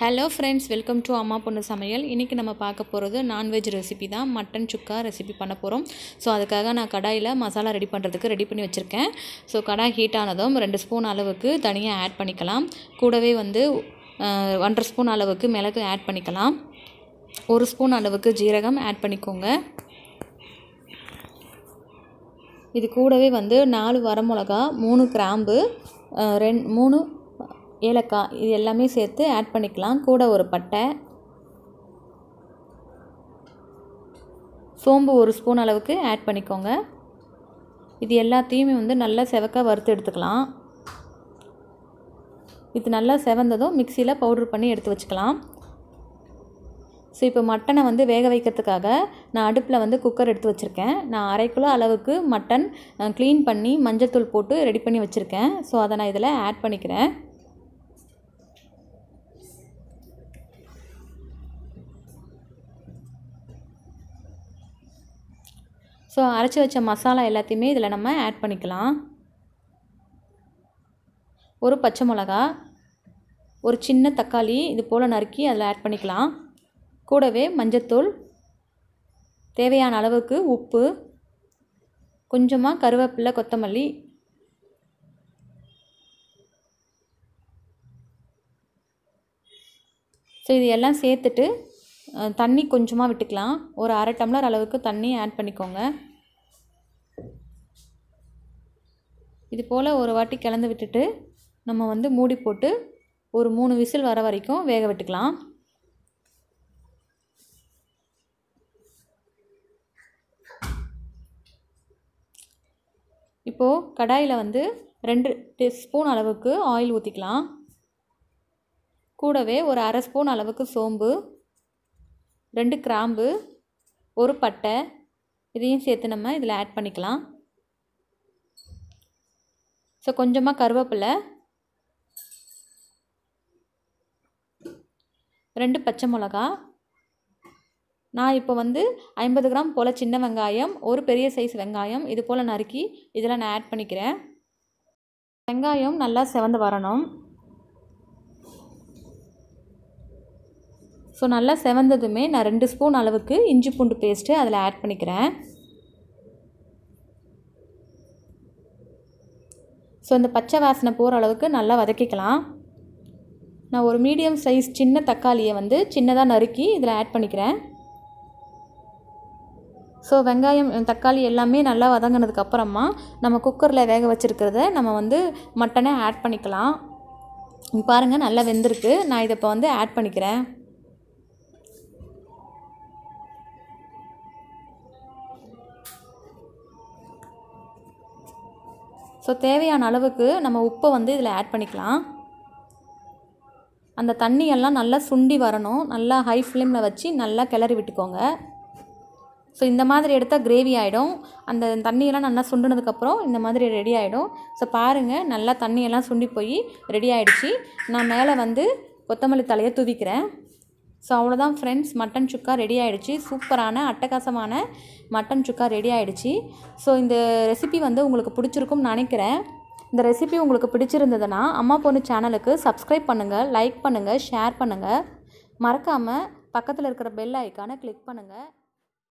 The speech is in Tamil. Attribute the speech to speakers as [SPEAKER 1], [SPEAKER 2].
[SPEAKER 1] ஹலோ ஃப்ரெண்ட்ஸ் வெல்கம் டு அம்மா பொண்ணு சமையல் இன்றைக்கி நம்ம பார்க்க போகிறது நான்வெஜ் ரெசிபி தான் மட்டன் சுக்கா ரெசிபி பண்ண போகிறோம் ஸோ அதுக்காக நான் கடாயில் மசாலா ரெடி பண்ணுறதுக்கு ரெடி பண்ணி வச்சுருக்கேன் ஸோ கடாய் ஹீட் ஆனதும் ரெண்டு ஸ்பூன் அளவுக்கு தனியாக ஆட் பண்ணிக்கலாம் கூடவே வந்து ஒன்றரை ஸ்பூன் அளவுக்கு மிளகு ஆட் பண்ணிக்கலாம் ஒரு ஸ்பூன் அளவுக்கு ஜீரகம் ஆட் பண்ணிக்கோங்க இது கூடவே வந்து நாலு வரமிளகா மூணு கிராம்பு ரெண் மூணு ஏலக்காய் இது எல்லாமே சேர்த்து ஆட் பண்ணிக்கலாம் கூட ஒரு பட்டை சோம்பு ஒரு ஸ்பூன் அளவுக்கு ஆட் பண்ணிக்கோங்க இது எல்லாத்தையுமே வந்து நல்லா செவக்க வறுத்து எடுத்துக்கலாம் இது நல்லா செவந்ததும் மிக்சியில் பவுட்ரு பண்ணி எடுத்து வச்சுக்கலாம் ஸோ இப்போ மட்டனை வந்து வேக வைக்கிறதுக்காக நான் அடுப்பில் வந்து குக்கர் எடுத்து வச்சுருக்கேன் நான் அரை கிலோ அளவுக்கு மட்டன் க்ளீன் பண்ணி மஞ்சள் தூள் போட்டு ரெடி பண்ணி வச்சுருக்கேன் ஸோ அதை நான் இதில் ஆட் பண்ணிக்கிறேன் ஸோ அரைச்சி வச்ச மசாலா எல்லாத்தையுமே இதில் நம்ம ஆட் பண்ணிக்கலாம் ஒரு பச்சை மிளகா ஒரு சின்ன தக்காளி இது போல் நறுக்கி அதில் ஆட் பண்ணிக்கலாம் கூடவே மஞ்சத்தூள் தேவையான அளவுக்கு உப்பு கொஞ்சமாக கருவேப்பிலை கொத்தமல்லி ஸோ இது எல்லாம் சேர்த்துட்டு தண்ணி கொஞ்சமாக விட்டுக்கலாம் ஒரு அரை டம்ளர் அளவுக்கு தண்ணி ஆட் பண்ணிக்கோங்க இது போல் ஒரு வாட்டி கலந்து விட்டுட்டு நம்ம வந்து மூடி போட்டு ஒரு மூணு விசில் வர வரைக்கும் வேக விட்டுக்கலாம் இப்போது கடாயில் வந்து ரெண்டு ஸ்பூன் அளவுக்கு ஆயில் ஊற்றிக்கலாம் கூடவே ஒரு அரை ஸ்பூன் அளவுக்கு சோம்பு ரெண்டு கிராம்பு ஒரு பட்டை இதையும் சேர்த்து நம்ம இதில் ஆட் பண்ணிக்கலாம் ஸோ கொஞ்சமாக கருவேப்பிலை ரெண்டு பச்சை மிளகா நான் இப்போ வந்து ஐம்பது கிராம் போல் சின்ன வெங்காயம் ஒரு பெரிய சைஸ் வெங்காயம் இது போல் நறுக்கி இதெல்லாம் நான் ஆட் பண்ணிக்கிறேன் வெங்காயம் நல்லா செவந்து வரணும் ஸோ நல்லா செவந்ததுமே நான் ரெண்டு ஸ்பூன் அளவுக்கு இஞ்சி பூண்டு பேஸ்ட்டு அதில் ஆட் பண்ணிக்கிறேன் ஸோ இந்த பச்சை வாசனை போகிற அளவுக்கு நல்லா வதக்கிக்கலாம் நான் ஒரு மீடியம் சைஸ் சின்ன தக்காளியை வந்து சின்னதாக நறுக்கி இதில் ஆட் பண்ணிக்கிறேன் ஸோ வெங்காயம் தக்காளி எல்லாமே நல்லா வதங்கினதுக்கப்புறமா நம்ம குக்கரில் வேக வச்சுருக்கிறத நம்ம வந்து மட்டனை ஆட் பண்ணிக்கலாம் பாருங்கள் நல்லா வெந்திருக்கு நான் இதை இப்போ வந்து ஆட் பண்ணிக்கிறேன் ஸோ தேவையான அளவுக்கு நம்ம உப்பை வந்து இதில் ஆட் பண்ணிக்கலாம் அந்த தண்ணியெல்லாம் நல்லா சுண்டி வரணும் நல்லா ஹை ஃப்ளேமில் வச்சு நல்லா கிளறி விட்டுக்கோங்க ஸோ இந்த மாதிரி எடுத்தால் கிரேவி ஆகிடும் அந்த தண்ணியெல்லாம் நல்லா சுண்டினதுக்கப்புறம் இந்த மாதிரி ரெடி ஆகிடும் ஸோ பாருங்கள் நல்லா தண்ணியெல்லாம் சுண்டி போய் ரெடி ஆகிடுச்சி நான் மேலே வந்து கொத்தமல்லி தலையை துவிக்கிறேன் ஸோ அவ்வளோதான் ஃப்ரெண்ட்ஸ் மட்டன் சுக்கா ரெடி ஆகிடுச்சி சூப்பரான அட்டகாசமான மட்டன் சுக்கா ரெடி ஆகிடுச்சி ஸோ இந்த ரெசிபி வந்து உங்களுக்கு பிடிச்சிருக்கும்னு நினைக்கிறேன் இந்த ரெசிபி உங்களுக்கு பிடிச்சிருந்ததுன்னா அம்மா பொண்ணு சேனலுக்கு சப்ஸ்கிரைப் பண்ணுங்கள் லைக் பண்ணுங்கள் ஷேர் பண்ணுங்கள் மறக்காமல் பக்கத்தில் இருக்கிற பெல் ஐக்கானை கிளிக் பண்ணுங்கள்